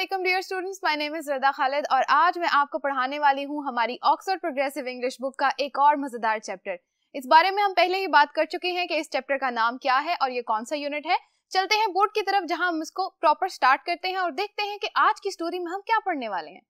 Aslam dear students my name is Rida Khalid और आज मैं आपको पढ़ाने वाली हूँ हमारी ऑक्सफर्ड प्रोग्रेसिव इंग्लिश बुक का एक और मज़ेदार चैप्टर इस बारे में हम पहले ही बात कर चुके हैं कि इस चैप्टर का नाम क्या है और ये कौन सा यूनिट है चलते हैं बोर्ड की तरफ जहाँ हम इसको प्रॉपर स्टार्ट करते हैं और देखते हैं कि आज की स्टोरी में हम क्या पढ़ने वाले हैं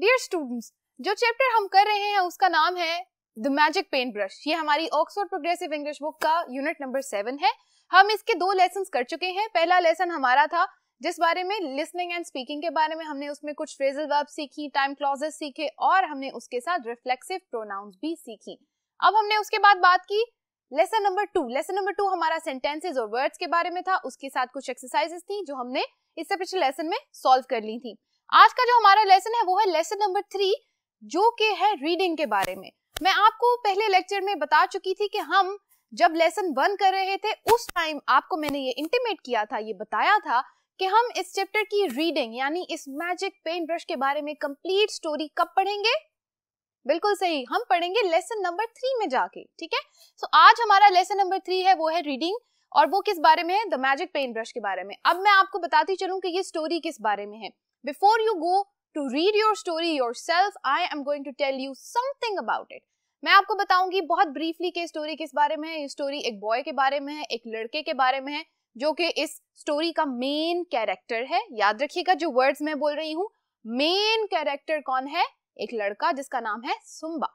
डियर स्टूडेंट्स जो चैप्टर हम कर रहे हैं उसका नाम है द मैजिक पेंट ब्रश ये हमारी ऑक्सफोर्ड प्रोग्रेसिव इंग्लिश बुक का यूनिट नंबर सेवन है हम इसके दो लेसन कर चुके हैं पहला लेसन हमारा था जिस बारे में लिसनिंग एंड स्पीकिंग के बारे में हमने उसमें कुछ फ्रेजल वर्ब सीखी टाइम क्लॉजेस सीखे और हमने उसके साथ रिफ्लेक्सिव प्रोनाउंस भी सीखी अब हमने उसके बाद बात की lesson number two lesson number two हमारा सेंटेंसेस और वर्ड्स के बारे में था उसके साथ कुछ एक्सरसाइजेस थी जो हमने इससे पिछले लेसन में सॉल्व कर ली थी आज का जो हमारा लेसन है वो है लेसन नंबर थ्री जो कि है रीडिंग के बारे में मैं आपको पहले लेक्चर में बता चुकी थी कि हम जब लेसन वन कर रहे थे उस टाइम आपको मैंने ये इंटीमेट किया था ये बताया था कि हम इस चैप्टर की रीडिंग यानी इस मैजिक पेन ब्रश के बारे में कंप्लीट स्टोरी कब पढ़ेंगे बिल्कुल सही हम पढ़ेंगे लेसन नंबर थ्री में जाके ठीक है सो आज हमारा लेसन नंबर थ्री है वो है रीडिंग और वो किस बारे में है द मैजिक पेन ब्रश के बारे में अब मैं आपको बताती चलूं कि ये स्टोरी किस बारे में है before you go to read your story yourself I am going to tell you something about it मैं आपको बताऊंगी बहुत ब्रीफली के स्टोरी किस बारे में है ये स्टोरी एक बॉय के बारे में है एक लड़के के बारे में है जो कि इस स्टोरी का मेन कैरेक्टर है याद रखिएगा जो वर्ड्स मैं बोल रही हूँ मेन कैरेक्टर कौन है एक लड़का जिसका नाम है सुम्बा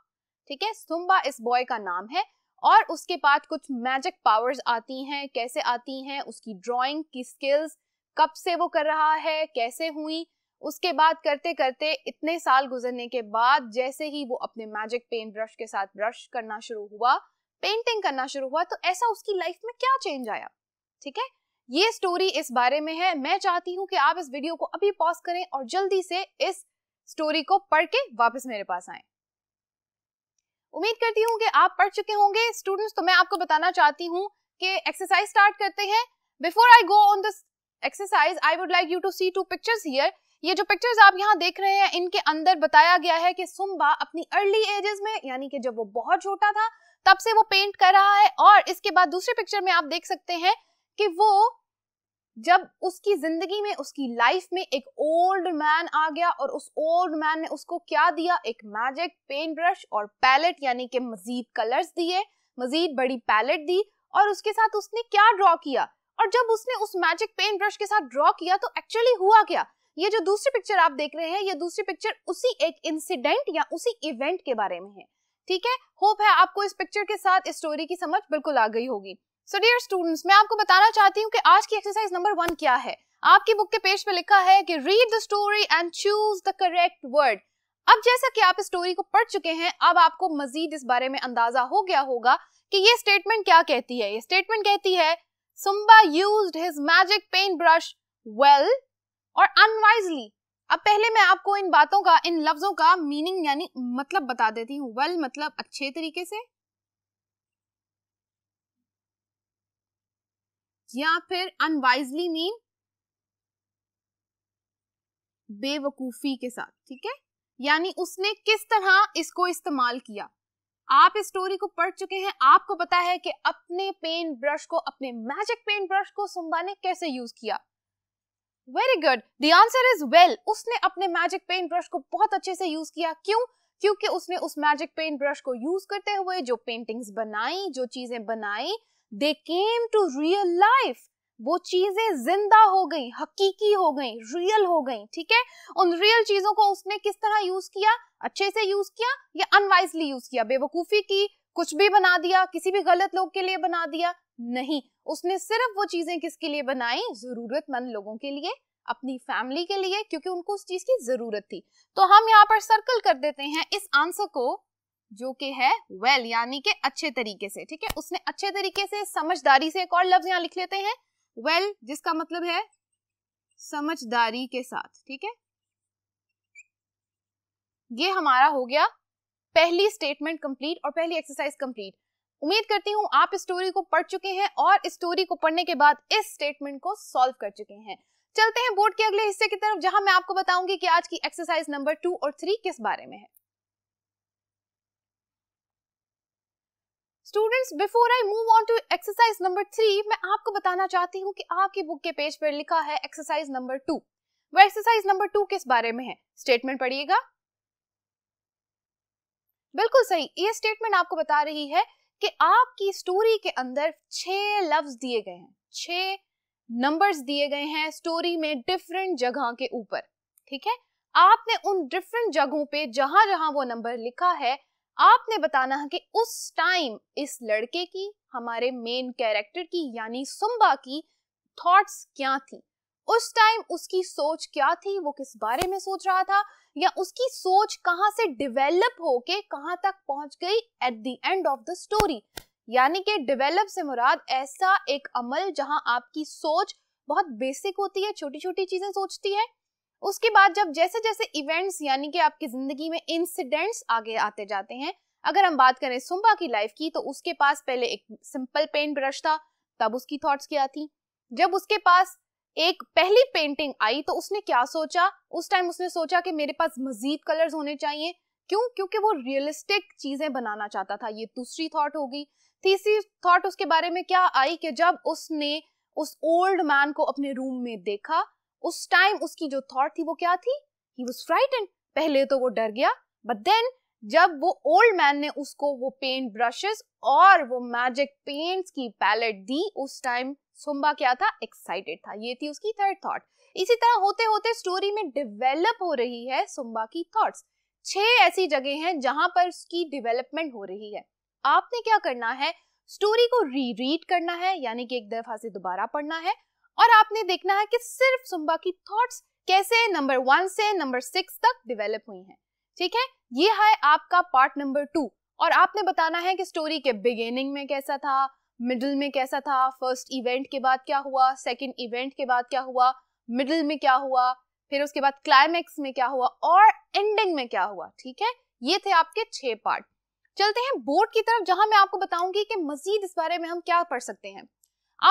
ठीक है सुम्बा इस बॉय का नाम है और उसके पास कुछ मैजिक पावर्स आती हैं कैसे आती हैं उसकी ड्राइंग की स्किल्स कब से वो कर रहा है कैसे हुई उसके बाद करते करते इतने साल गुजरने के बाद जैसे ही वो अपने मैजिक पेंट ब्रश के साथ ब्रश करना शुरू हुआ पेंटिंग करना शुरू हुआ तो ऐसा उसकी लाइफ में क्या चेंज आया ठीक है ये स्टोरी इस बारे में है मैं चाहती हूँ कि आप इस वीडियो को अभी पॉज करें और जल्दी से इस स्टोरी को पढ़ के वापस मेरे पास आए उम्मीद करती हूँ कि आप पढ़ चुके होंगे स्टूडेंट्स तो मैं आपको बताना चाहती हूँ कि एक्सरसाइज स्टार्ट करते हैं before I go on this exercise I would like you to see two pictures here ये जो पिक्चर्स आप यहाँ देख रहे हैं इनके अंदर बताया गया है कि सुम्बा अपनी अर्ली एजेस में यानी कि जब वो बहुत छोटा था तब से वो पेंट कर रहा है और इसके बाद दूसरे पिक्चर में आप देख सकते हैं कि वो जब उसकी जिंदगी में उसकी लाइफ में एक ओल्ड मैन आ गया और उस ओल्ड मैन ने उसको क्या दिया एक मैजिक पेंट ब्रश और पैलेट यानी कि मजीद कलर्स दिए मजीद बड़ी पैलेट दी और उसके साथ उसने क्या ड्रॉ किया और जब उसने उस मैजिक पेंट ब्रश के साथ ड्रॉ किया तो एक्चुअली हुआ क्या ये जो दूसरी पिक्चर आप देख रहे हैं ये दूसरी पिक्चर उसी एक इंसिडेंट या उसी इवेंट के बारे में है ठीक है होप है आपको इस पिक्चर के साथ स्टोरी की समझ बिल्कुल आ गई होगी सो डियर स्टूडेंट्स मैं आपको बताना चाहती हूँ कि आज की एक्सरसाइज नंबर वन क्या है आपकी बुक के पेज पे लिखा है कि read the story and choose the correct word अब जैसा कि आप स्टोरी को पढ़ चुके हैं अब आपको मजीद इस बारे में अंदाजा हो गया होगा कि ये स्टेटमेंट क्या कहती है ये स्टेटमेंट कहती है Sumba used his magic paint brush well और अनवाइजली अब पहले मैं आपको इन बातों का इन लफ्जों का मीनिंग यानी मतलब बता देती हूँ वेल well, मतलब अच्छे तरीके से या फिर अनवाइजली मीन बेवकूफी के साथ ठीक है यानी उसने किस तरह इसको इस्तेमाल किया आप इस स्टोरी को पढ़ चुके हैं आपको पता है कि अपने पेन ब्रश को अपने मैजिक पेन ब्रश को सुम्बा ने कैसे यूज किया very good the answer is well उसने अपने मैजिक पेंट ब्रश को बहुत अच्छे से यूज किया क्यों क्योंकि उसने उस मैजिक पेंट ब्रश को यूज करते हुए जो पेंटिंग्स बनाई जो चीजें बनाई they came to real life वो चीजें जिंदा हो गई हकीकी हो गई रियल हो गई ठीक है उन रियल चीजों को उसने किस तरह यूज किया अच्छे से यूज किया या अनवाइजली यूज किया बेवकूफी की कुछ भी बना दिया किसी भी गलत लोग के लिए बना दिया नहीं उसने सिर्फ वो चीजें किसके लिए बनाई जरूरतमंद लोगों के लिए अपनी फैमिली के लिए क्योंकि उनको उस चीज की जरूरत थी तो हम यहाँ पर सर्कल कर देते हैं इस आंसर को जो कि है वेल well, यानी कि अच्छे तरीके से ठीक है उसने अच्छे तरीके से समझदारी से एक और लफ्ज यहाँ लिख लेते हैं वेल well, जिसका मतलब है समझदारी के साथ ठीक है ये हमारा हो गया पहली स्टेटमेंट कंप्लीट और पहली एक्सरसाइज कंप्लीट उम्मीद करती हूँ आप स्टोरी को पढ़ चुके हैं और स्टोरी को पढ़ने के बाद इस स्टेटमेंट को सॉल्व कर चुके हैं चलते हैं बोर्ड के अगले हिस्से की तरफ जहां मैं आपको बताऊंगी कि आज की एक्सरसाइज नंबर टू और थ्री किस बारे में है students before I move on to exercise number three मैं आपको बताना चाहती हूँ कि आपकी बुक के पेज पर लिखा है एक्सरसाइज नंबर टू वह एक्सरसाइज नंबर टू किस बारे में है स्टेटमेंट पढ़िएगा बिल्कुल सही ये स्टेटमेंट आपको बता रही है कि आपकी स्टोरी के अंदर छह लफ्ज दिए गए हैं छह नंबर्स दिए गए हैं स्टोरी में डिफरेंट जगह के ऊपर ठीक है आपने उन डिफरेंट जगहों पे जहां जहां वो नंबर लिखा है आपने बताना है कि उस टाइम इस लड़के की हमारे मेन कैरेक्टर की यानी सुम्बा की थॉट्स क्या थी उस टाइम उसकी सोच क्या थी वो किस बारे में सोच रहा था या उसकी सोच कहाँ से डिवेलप होके कहाँ तक पहुंच गई at the end of the story यानी कि डेवलप से मुराद ऐसा एक अमल जहां आपकी सोच बहुत बेसिक होती है छोटी छोटी चीजें सोचती है उसके बाद जब जैसे जैसे इवेंट्स यानी कि आपकी जिंदगी में इंसिडेंट्स आगे आते जाते हैं अगर हम बात करें सुम्बा की लाइफ की तो उसके पास पहले एक सिंपल पेंट ब्रश था तब उसकी थॉट्स क्या थी जब उसके पास एक पहली पेंटिंग आई तो उसने क्या सोचा उस टाइम उसने सोचा कि मेरे पास मजीद कलर्स होने चाहिए क्यों क्योंकि वो रियलिस्टिक चीजें बनाना चाहता था ये दूसरी थॉट होगी तीसरी थॉट उसके बारे में क्या आई कि जब उसने उस ओल्ड मैन को अपने रूम में देखा उस टाइम उसकी जो थॉट थी वो क्या थी ही वॉज फ्राइटेंड पहले तो वो डर गया बट देन जब वो ओल्ड मैन ने उसको वो पेंट ब्रशेस और वो मैजिक पेंट्स की पैलेट दी उस टाइम सुम्बा क्या था एक्साइटेड था ये थी उसकी थर्ड थॉट इसी तरह होते होते स्टोरी में डेवलप हो रही है सुम्बा की थॉट्स छह ऐसी जगह हैं जहां पर उसकी डेवलपमेंट हो रही है आपने क्या करना है स्टोरी को री रीड करना है यानी कि एक दफा से दोबारा पढ़ना है और आपने देखना है कि सिर्फ सुम्बा की थॉट्स कैसे नंबर वन से नंबर सिक्स तक डेवलप हुई हैं ठीक है ये है आपका पार्ट नंबर टू और आपने बताना है कि स्टोरी के बिगेनिंग में कैसा था मिडिल में कैसा था फर्स्ट इवेंट के बाद क्या हुआ सेकेंड इवेंट के बाद क्या हुआ मिडिल में क्या हुआ फिर उसके बाद क्लाइमैक्स में क्या हुआ और एंडिंग में क्या हुआ ठीक है ये थे आपके छह पार्ट चलते हैं बोर्ड की तरफ जहां मैं आपको बताऊंगी कि मजीद इस बारे में हम क्या पढ़ सकते हैं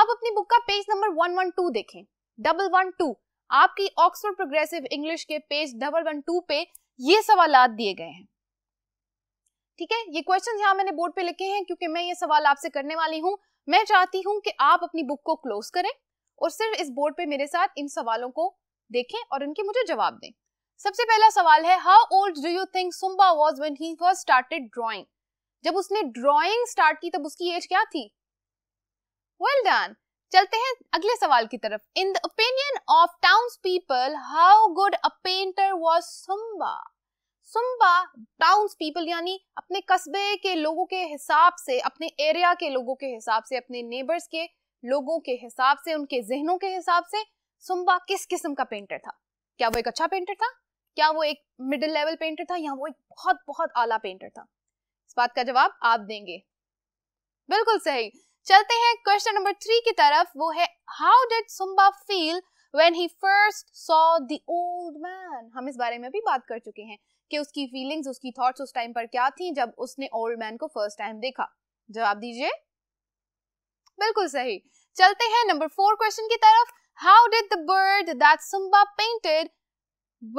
आप अपनी बुक का page number one one two देखें डबल वन टू आपकी ऑक्सफोर्ड प्रोग्रेसिव इंग्लिश के पेज डबल वन टू पे ये सवाल दिए गए हैं ठीक है ये क्वेश्चन यहाँ मैंने बोर्ड पे लिखे हैं क्योंकि मैं ये सवाल आपसे करने वाली हूँ मैं चाहती हूँ कि आप अपनी बुक को क्लोज करें और सिर्फ इस बोर्ड पे मेरे साथ इन सवालों को देखें और इनके मुझे जवाब दें सबसे पहला सवाल है how old do you think Sumba was when he first started drawing जब उसने ड्रॉइंग स्टार्ट की तब उसकी एज क्या थी वेल डन चलते हैं अगले सवाल की तरफ in the opinion of town people how good a painter was Sumba Sumba town's people यानी अपने कस्बे के लोगों के हिसाब से अपने एरिया के लोगों के हिसाब से अपने नेबर्स के लोगों के हिसाब से उनके जहनों के हिसाब से सुम्बा किस किस्म का पेंटर था क्या वो एक अच्छा पेंटर था क्या वो एक मिडिल लेवल पेंटर था या वो एक बहुत बहुत आला पेंटर था इस बात का जवाब आप देंगे बिल्कुल सही चलते हैं क्वेश्चन नंबर थ्री की तरफ वो है how did Sumba feel when he first saw the old man हम इस बारे में भी बात कर चुके हैं कि उसकी फीलिंग्स उसकी थॉट्स उस टाइम पर क्या थी जब उसने ओल्ड मैन को फर्स्ट टाइम देखा जवाब दीजिए बिल्कुल सही चलते हैं नंबर फोर क्वेश्चन की तरफ how did the bird that Simba painted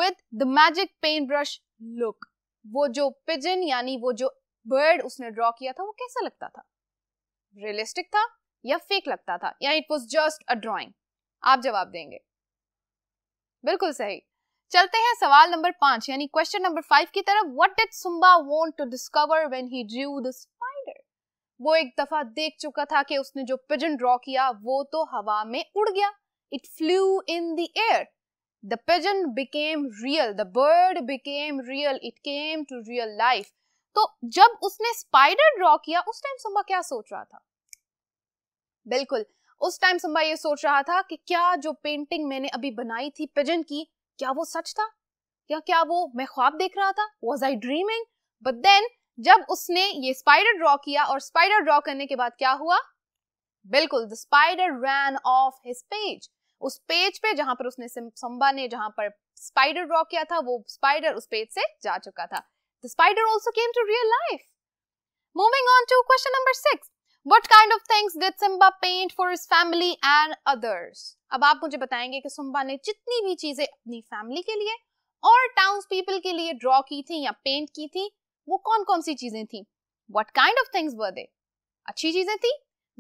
with the magic paint brush look वो जो पिजन यानी वो जो बर्ड उसने ड्रॉ किया था वो कैसा लगता था रियलिस्टिक था या फेक लगता था या it was just a drawing आप जवाब देंगे बिल्कुल सही चलते हैं सवाल नंबर पांच यानी क्वेश्चन नंबर फाइव की तरफ what did Sumba want to discover when he drew the spider वो एक दफा देख चुका था कि उसने जो पिजन ड्रॉ किया वो तो हवा में उड़ गया it flew in the air the pigeon became real the bird became real it came to real life तो जब उसने स्पाइडर ड्रॉ किया उस टाइम सुम्बा क्या सोच रहा था बिल्कुल उस टाइम संभा ये सोच रहा था कि क्या जो पेंटिंग मैंने अभी बनाई थी पिजन की क्या वो सच था या क्या वो मैं ख्वाब देख रहा था was I dreaming but then जब उसने ये स्पाइडर ड्रॉ किया और स्पाइडर ड्रॉ करने के बाद क्या हुआ बिल्कुल the spider ran off his page उस पेज पे जहां पर उसने संबा ने जहां पर स्पाइडर ड्रॉ किया था वो स्पाइडर उस पेज से जा चुका था the spider also came to real life moving on to question number six What kind of things did Simba paint for his family and others? अब आप मुझे बताएंगे कि सिम्बा ने जितनी भी चीजें अपनी फैमिली के लिए और टाउन पीपल के लिए ड्रॉ की थी या पेंट की थी वो कौन कौन सी चीजें थी what kind of things were they अच्छी चीजें थी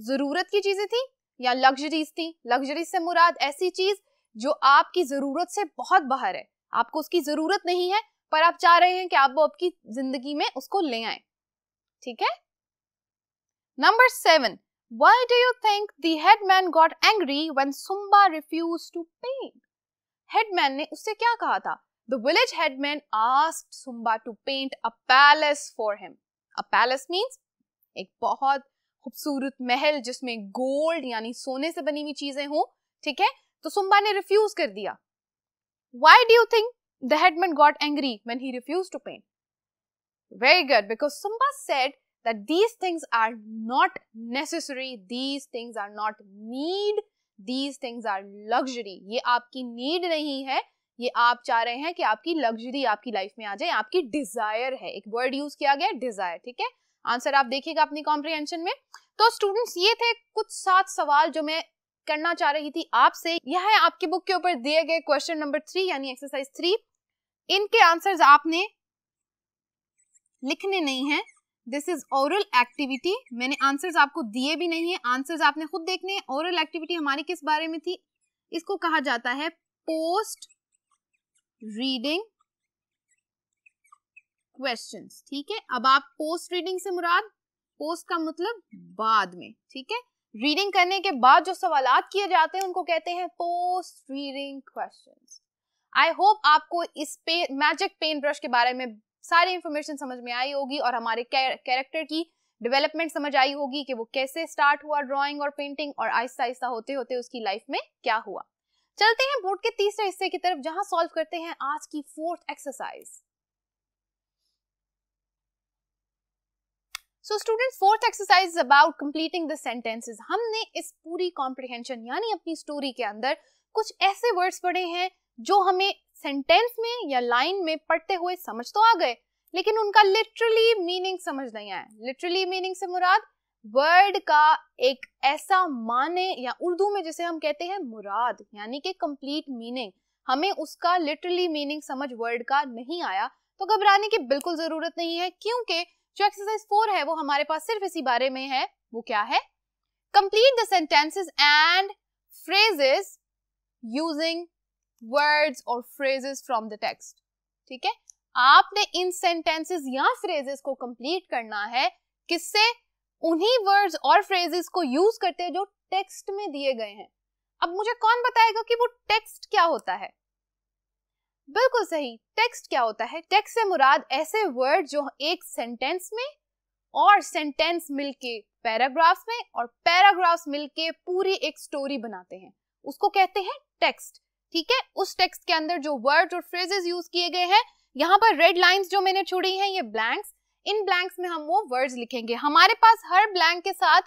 जरूरत की चीजें थी या लग्जरीज थी लग्जरीज से मुराद ऐसी चीज जो आपकी जरूरत से बहुत बाहर है आपको उसकी जरूरत नहीं है पर आप चाह रहे हैं कि आप वो आपकी जिंदगी में उसको ले आए ठीक है Number 7. Why do you think the headman got angry when Sumba refused to pay? Headman ne usse kya kaha tha? The village headman asked Sumba to paint a palace for him. A palace means a बहुत खूबसूरत महल जिसमें gold यानी सोने से बनी हुई चीजें हों, ठीक है? Why do you think the headman got angry when he refused to paint? Very good, because Sumba said that these things are not necessary, these things are not need, these things are luxury. ये आपकी need नहीं है ये आप चाह रहे हैं कि आपकी लग्जरी आपकी लाइफ में आ जाए आपकी डिजायर है एक वर्ड यूज किया गया डिजायर ठीक है आंसर आप देखिएगा अपनी कॉम्प्रिहेंशन में तो स्टूडेंट्स ये थे कुछ सात सवाल जो मैं करना चाह रही थी आपसे यह है आपकी बुक के ऊपर दिए गए क्वेश्चन नंबर थ्री यानी एक्सरसाइज थ्री इनके आंसर्स आपने लिखने नहीं है दिस इज ओरल एक्टिविटी मैंने आंसर्स आपको दिए भी नहीं है आंसर्स आपने खुद देखने हैं ओरल एक्टिविटी हमारी किस बारे में थी इसको कहा जाता है पोस्ट रीडिंग क्वेश्चन ठीक है अब आप पोस्ट रीडिंग से मुराद पोस्ट का मतलब बाद में ठीक है रीडिंग करने के बाद जो सवाल किए जाते हैं उनको कहते हैं post reading question I hope आपको इस पे मैजिक पेन ब्रश के बारे में सारी इन्फॉर्मेशन समझ में आई होगी और हमारे कैरेक्टर की डेवलपमेंट समझ आई होगी कि वो कैसे स्टार्ट हुआ ड्राइंग और पेंटिंग और आहिस्ता आहिस्ता होते होते उसकी लाइफ में क्या हुआ चलते हैं बोर्ड के तीसरे हिस्से की तरफ जहां सॉल्व करते हैं आज की fourth exercise so students fourth exercise is about completing the sentences हमने इस पूरी कॉम्प्रिहेंशन यानी अपनी स्टोरी के अंदर कुछ ऐसे वर्ड्स पढ़े हैं जो हमें सेंटेंस में या लाइन में पढ़ते हुए समझ तो आ गए लेकिन उनका लिटरली मीनिंग समझ नहीं आया लिटरली मीनिंग से मुराद वर्ड का एक ऐसा माने या उर्दू में जिसे हम कहते हैं मुराद यानी कि कंप्लीट मीनिंग हमें उसका लिटरली मीनिंग समझ वर्ड का नहीं आया तो घबराने की बिल्कुल जरूरत नहीं है क्योंकि जो एक्सरसाइज फोर है वो हमारे पास सिर्फ इसी बारे में है वो क्या है complete the sentences and phrases using words और फ्रेजेस फ्रॉम द टेक्स्ट ठीक है आपने इन सेंटेंसेस या फ्रेजेस को कंप्लीट करना है किससे उन्हीं वर्ड्स और फ्रेजेस को यूज करते हैं जो टेक्स्ट में दिए गए हैं अब मुझे कौन बताएगा कि वो टेक्स्ट क्या होता है बिल्कुल सही टेक्स्ट क्या होता है टेक्स्ट से मुराद ऐसे वर्ड जो एक सेंटेंस में और सेंटेंस मिलके पैराग्राफ्स में और पैराग्राफ्स मिलके पूरी एक स्टोरी बनाते हैं उसको कहते हैं टेक्स्ट ठीक है उस टेक्स्ट के अंदर जो वर्ड और फ्रेजेस यूज किए गए हैं यहाँ पर रेड लाइंस जो मैंने छोड़ी हैं ये ब्लैंक्स इन ब्लैंक्स में हम वो वर्ड्स लिखेंगे हमारे पास हर ब्लैंक के साथ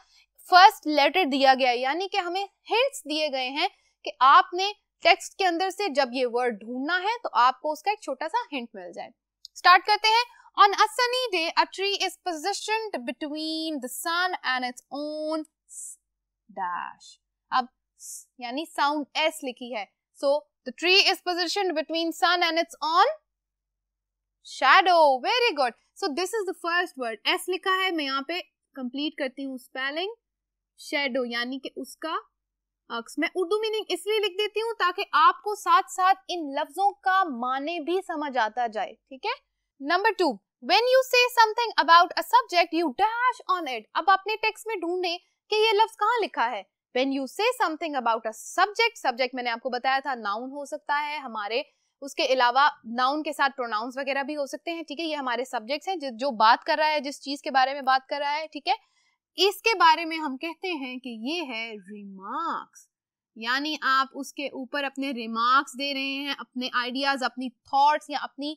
फर्स्ट लेटर दिया गया है यानी कि हमें हिंट्स दिए गए हैं कि आपने टेक्स्ट के अंदर से जब ये वर्ड ढूंढना है तो आपको उसका एक छोटा सा हिंट मिल जाए स्टार्ट करते हैं on a sunny day a tree is positioned between the sun and its own dash अब यानी साउंड एस लिखी है So, the tree is positioned between sun and its own shadow. Very good. So, this is the first word. S लिखा है मैं यहाँ पे complete करती हूँ spelling shadow यानी कि उसका अक्स मैं उर्दू मीनिंग इसलिए लिख देती हूँ ताकि आपको साथ साथ इन लफ्जों का माने भी समझ आता जाए ठीक है number two when you say something about a subject you dash on it अब अपने टेक्स्ट में ढूंढें कि ये लफ्ज कहाँ लिखा है when you say something about a subject subject मैंने आपको बताया था नाउन हो सकता है हमारे उसके अलावा नाउन के साथ प्रोनाउंस वगैरह भी हो सकते हैं ठीक है ये हमारे सब्जेक्ट्स हैं जो बात कर रहा है जिस चीज के बारे में बात कर रहा है ठीक है इसके बारे में हम कहते हैं कि ये है रिमार्क्स यानी आप उसके ऊपर अपने रिमार्क्स दे रहे हैं अपने आइडियाज अपनी थॉट्स या अपनी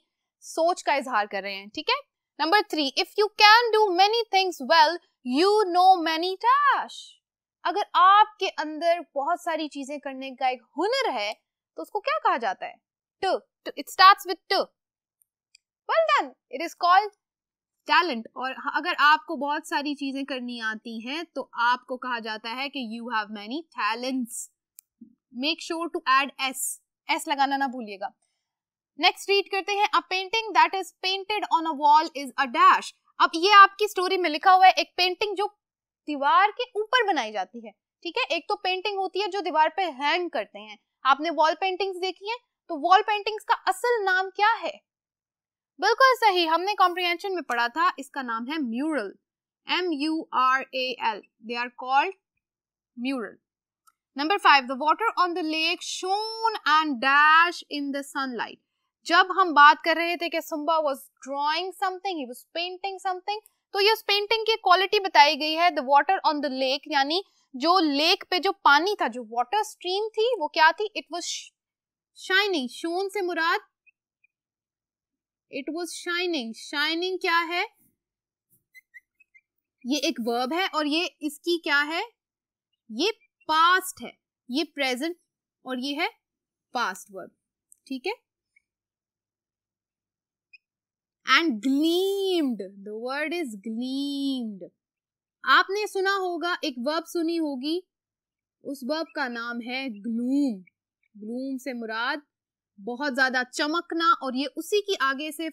सोच का इजहार कर रहे हैं ठीक है number three if you can do many things well you know many dash अगर आपके अंदर बहुत सारी चीजें करने का एक हुनर है तो उसको क्या कहा जाता है two two it starts with two well done it is called talent और अगर आपको बहुत सारी चीजें करनी आती हैं तो आपको कहा जाता है कि you have many talents make sure to add S S लगाना ना भूलिएगा नेक्स्ट रीड करते हैं a painting that is painted on a wall is a dash अब ये आपकी स्टोरी में लिखा हुआ है एक पेंटिंग जो दीवार के ऊपर बनाई जाती है ठीक है एक तो पेंटिंग होती है जो दीवार पे हैंग करते हैं आपने वॉल पेंटिंग्स देखी है तो वॉल पेंटिंग्स का असल नाम क्या है बिल्कुल सही हमने कॉम्प्रीहेंशन में पढ़ा था इसका नाम है mural M U R A L they are called mural number five the water on the lake shone and dash in the sunlight जब हम बात कर रहे थे कि Sumba was drawing something he was painting something तो ये उस पेंटिंग की क्वालिटी बताई गई है the water on the lake यानी जो लेक पे जो पानी था जो वॉटर स्ट्रीम थी वो क्या थी इट वॉज शाइनिंग शोन से मुराद इट वॉज शाइनिंग शाइनिंग क्या है ये एक वर्ब है और ये इसकी क्या है ये पास्ट है ये प्रेजेंट और ये है पास्ट वर्ब ठीक है and gleamed. The word is gleamed. आपने सुना होगा एक वर्ब सुनी होगी उस वर्ब का नाम है ग्लूम ग्लूम से मुराद बहुत ज्यादा चमकना और ये उसी की आगे से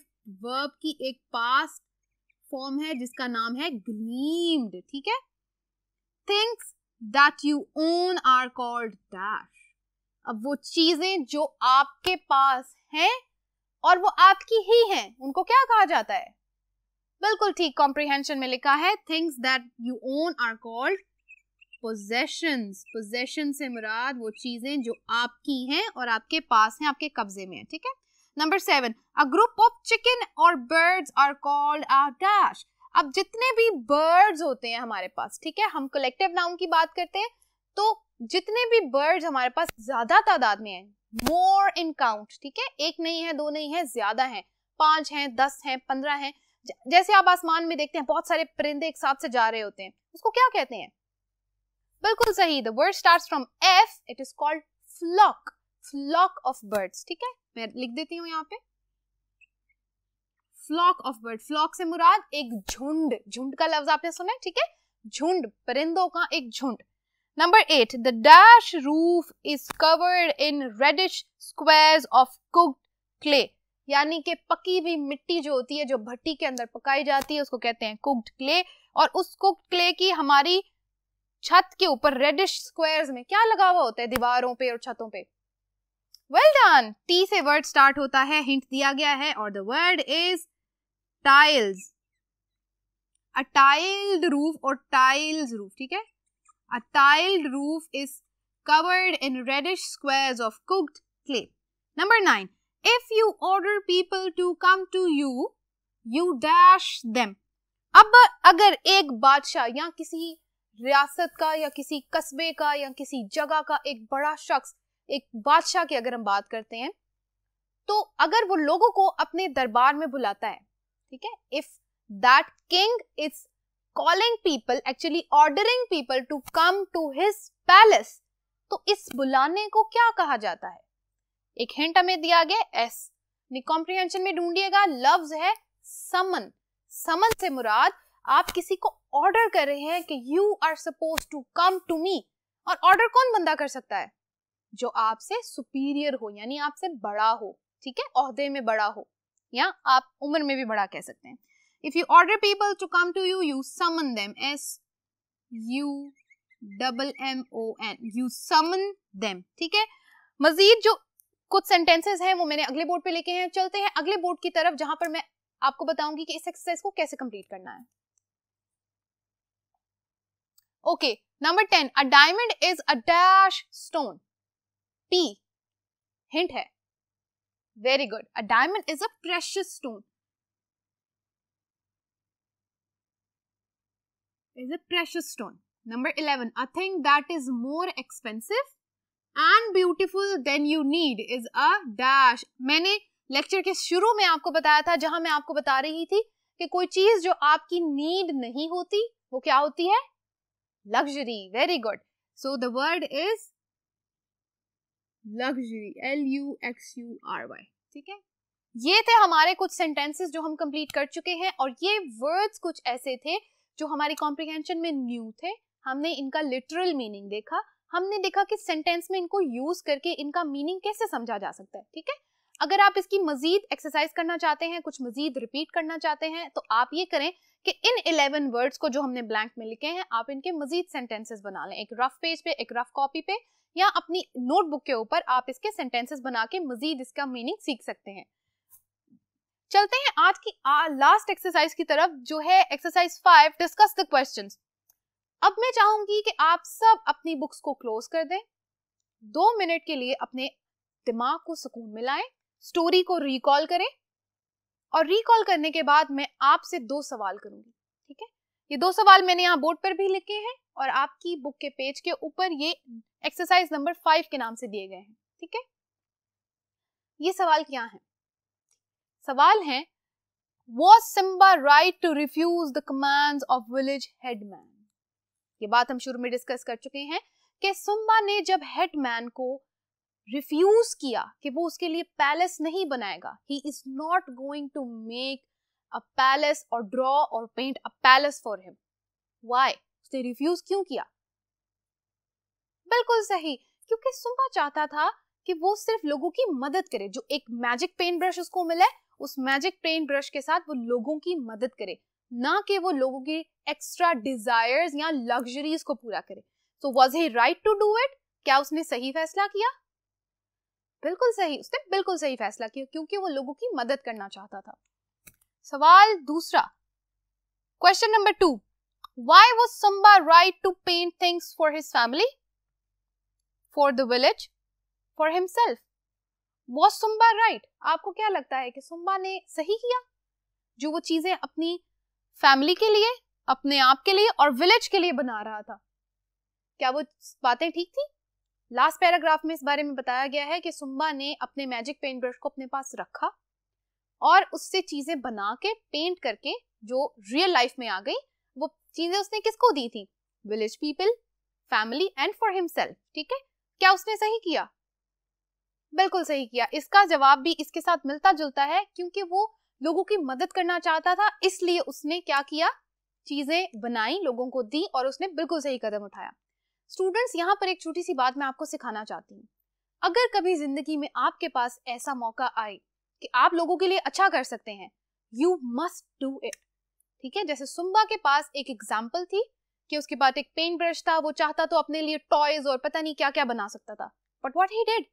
वर्ब की एक पास्ट फॉर्म है जिसका नाम है ग्लीम्ड ठीक है things that you own are called dash अब वो चीजें जो आपके पास है और वो आपकी ही हैं उनको क्या कहा जाता है बिल्कुल ठीक कॉम्प्रिहेंशन में लिखा है things that you own are called possessions possession से मुराद वो चीजें जो आपकी हैं और आपके पास हैं आपके कब्जे में है ठीक है number seven a group of chicken और birds are called are dash अब जितने भी बर्ड्स होते हैं हमारे पास ठीक है हम कलेक्टिव नाउन की बात करते हैं तो जितने भी बर्ड्स हमारे पास ज्यादा तादाद में हैं मोर इन काउंट ठीक है एक नहीं है दो नहीं है ज्यादा है पांच है दस है पंद्रह है जैसे आप आसमान में देखते हैं बहुत सारे परिंदे एक साथ से जा रहे होते हैं उसको क्या कहते हैं बिल्कुल सही the word start from F it is called flock flock of birds ठीक है मैं लिख देती हूँ यहाँ पे फ्लॉक ऑफ बर्ड फ्लॉक से मुराद एक झुंड झुंड का लफ्ज आपने सुना है ठीक है झुंड परिंदों का एक झुंड Number 8. The dash roof is covered in reddish squares of cooked clay. यानी कि पकी हुई मिट्टी जो होती है जो भट्टी के अंदर पकाई जाती है उसको कहते हैं कुक्ड क्ले और उस कुक्ड क्ले की हमारी छत के ऊपर रेडिश स्क्वायर्स में क्या लगा हुआ होता है दीवारों पे और छतों पे वेल डन टी से वर्ड स्टार्ट होता है हिंट दिया गया है और the word is tiles a tiled roof और टाइल्स रूफ ठीक है A tiled roof is covered in reddish squares of cooked clay. Number 9. If you order people to come to you, you dash them. अब अगर एक बादशाह या किसी रियासत का या किसी कस्बे का या किसी जगह का एक बड़ा शख्स एक बादशाह की अगर हम बात करते हैं तो अगर वो लोगों को अपने दरबार में बुलाता है ठीक है if that king is calling people actually ordering people to come to his palace तो इस बुलाने को क्या कहा जाता है एक हिंट हमें दिया गया एस कॉम्प्रिहेंशन में ढूंढिएगा लव्स है समन समन से मुराद आप किसी को ऑर्डर कर रहे हैं कि you are suppose to come to me और ऑर्डर कौन बंदा कर सकता है जो आपसे सुपीरियर हो यानी आपसे बड़ा हो ठीक है ओहदे में बड़ा हो या आप उम्र में भी बड़ा कह सकते हैं If you order people to come to you, you summon them. S U double M O N you summon them ठीक है मजीद जो कुछ सेंटेंसेस हैं वो मैंने अगले बोर्ड पे लेके हैं चलते हैं अगले बोर्ड की तरफ जहां पर मैं आपको बताऊंगी कि इस एक्सरसाइज को कैसे कंप्लीट करना है okay number ten a diamond is a dash stone P hint है very good a diamond is a precious stone is a precious stone. Number 11, a thing that is more expensive and beautiful than you need is a dash. मैंने lecture के शुरू में आपको बताया था जहां मैं आपको बता रही थी कि कोई चीज जो आपकी नीड नहीं होती वो क्या होती है luxury very good so the word is luxury L U X U R Y ठीक है ये थे हमारे कुछ सेंटेंसेस जो हम कंप्लीट कर चुके हैं और ये वर्ड्स कुछ ऐसे थे जो हमारे कॉम्प्रिहेंशन में न्यू थे हमने इनका लिटरल मीनिंग देखा हमने देखा कि सेंटेंस में इनको यूज करके इनका मीनिंग कैसे समझा जा सकता है ठीक है अगर आप इसकी मजीद एक्सरसाइज करना चाहते हैं कुछ मजीद रिपीट करना चाहते हैं तो आप ये करें कि इन 11 वर्ड्स को जो हमने ब्लैंक में लिखे हैं आप इनके मजीद सेंटेंसेस बना लें एक रफ पेज पे एक रफ कॉपी पे या अपनी नोटबुक के ऊपर आप इसके सेंटेंसेस बना के मजीद इसका मीनिंग सीख सकते हैं चलते हैं आज की लास्ट एक्सरसाइज की तरफ जो है exercise five discuss the questions अब मैं चाहूंगी कि आप सब अपनी बुक्स को क्लोज कर दें दो मिनट के लिए अपने दिमाग को सुकून मिलाएं स्टोरी को रिकॉल करें और रिकॉल करने के बाद मैं आपसे दो सवाल करूंगी ठीक है ये दो सवाल मैंने यहाँ बोर्ड पर भी लिखे हैं और आपकी बुक के पेज के ऊपर ये एक्सरसाइज नंबर फाइव के नाम से दिए गए हैं ठीक है ये सवाल क्या है सवाल है was Simba right to refuse the command of village headman ये बात हम शुरू में डिस्कस कर चुके हैं कि सिम्बा ने जब हेडमैन को रिफ्यूज किया कि वो उसके लिए पैलेस नहीं बनाएगा he is not going to make a palace और ड्रॉ और paint a palace for him why उसने रिफ्यूज क्यों किया बिल्कुल सही क्योंकि सुम्बा चाहता था कि वो सिर्फ लोगों की मदद करे जो एक मैजिक पेंट ब्रश उसको मिले उस मैजिक पेंट ब्रश के साथ वो लोगों की मदद करे ना कि वो लोगों की एक्स्ट्रा डिजायर्स या लग्जरीज को पूरा करे so was he right to do it क्या उसने सही फैसला किया बिल्कुल सही उसने बिल्कुल सही फैसला किया क्योंकि वो लोगों की मदद करना चाहता था सवाल दूसरा question number two why was Samba right to paint things for his family for the village for himself was Sumba right आपको क्या लगता है कि सुम्बा ने सही किया जो वो चीजें अपनी फैमिली के लिए अपने आप के लिए और विलेज के लिए बना रहा था क्या वो बातें ठीक थी लास्ट पैराग्राफ में इस बारे में बताया गया है कि सुम्बा ने अपने मैजिक पेंट ब्रश को अपने पास रखा और उससे चीजें बना के पेंट करके जो रियल लाइफ में आ गई वो चीजें उसने किसको दी थी village people family and for himself ठीक है क्या उसने सही किया बिल्कुल सही किया इसका जवाब भी इसके साथ मिलता जुलता है क्योंकि वो लोगों की मदद करना चाहता था इसलिए उसने क्या किया चीजें बनाई लोगों को दी और उसने बिल्कुल सही कदम उठाया स्टूडेंट्स यहाँ पर एक छोटी सी बात मैं आपको सिखाना चाहती हूँ अगर कभी जिंदगी में आपके पास ऐसा मौका आए कि आप लोगों के लिए अच्छा कर सकते हैं यू मस्ट डू इट ठीक है जैसे सुम्बा के पास एक एग्जाम्पल थी कि उसके पास एक पेंट ब्रश था वो चाहता तो अपने लिए टॉयज और पता नहीं क्या क्या बना सकता था but what he did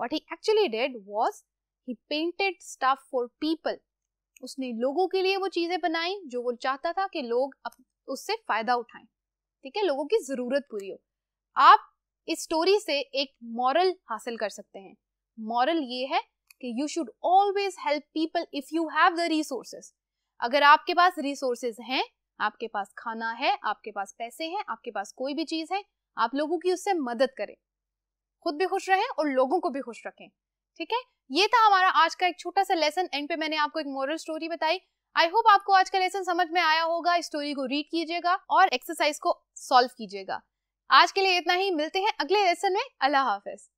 what he actually did was he painted stuff for people उसने लोगों के लिए वो चीजें बनाई जो वो चाहता था कि लोग उससे फायदा उठाएं ठीक है लोगों की जरूरत पूरी हो आप इस स्टोरी से एक मॉरल हासिल कर सकते हैं मॉरल ये है कि you should always help people if you have the resources अगर आपके पास रिसोर्सेज हैं आपके पास खाना है आपके पास पैसे हैं आपके पास कोई भी चीज है आप लोगों की उससे मदद करें खुद भी खुश रहें और लोगों को भी खुश रखें ठीक है ये था हमारा आज का एक छोटा सा लेसन एंड पे मैंने आपको एक मोरल स्टोरी बताई आई होप आपको आज का लेसन समझ में आया होगा स्टोरी को रीड कीजिएगा और एक्सरसाइज को सॉल्व कीजिएगा आज के लिए इतना ही मिलते हैं अगले लेसन में अल्लाह हाफिज़